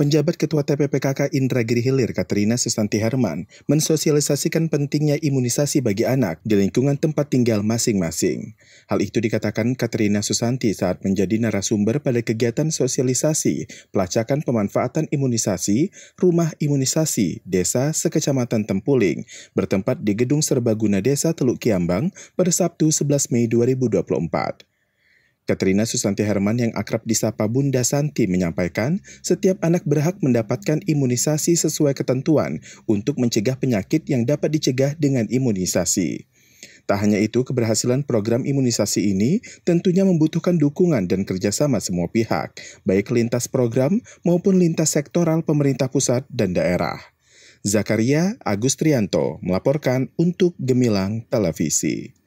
Penjabat Ketua TPPKK Indra Giri Hilir Katrina Susanti Herman mensosialisasikan pentingnya imunisasi bagi anak di lingkungan tempat tinggal masing-masing. Hal itu dikatakan Katrina Susanti saat menjadi narasumber pada kegiatan sosialisasi pelacakan pemanfaatan imunisasi rumah imunisasi desa sekecamatan Tempuling bertempat di Gedung Serbaguna Desa Teluk Kiambang pada Sabtu 11 Mei 2024. Katrina Susanti Herman yang akrab disapa Bunda Santi menyampaikan, setiap anak berhak mendapatkan imunisasi sesuai ketentuan untuk mencegah penyakit yang dapat dicegah dengan imunisasi. Tak hanya itu, keberhasilan program imunisasi ini tentunya membutuhkan dukungan dan kerjasama semua pihak, baik lintas program maupun lintas sektoral pemerintah pusat dan daerah. Zakaria Agustrianto melaporkan untuk Gemilang Televisi.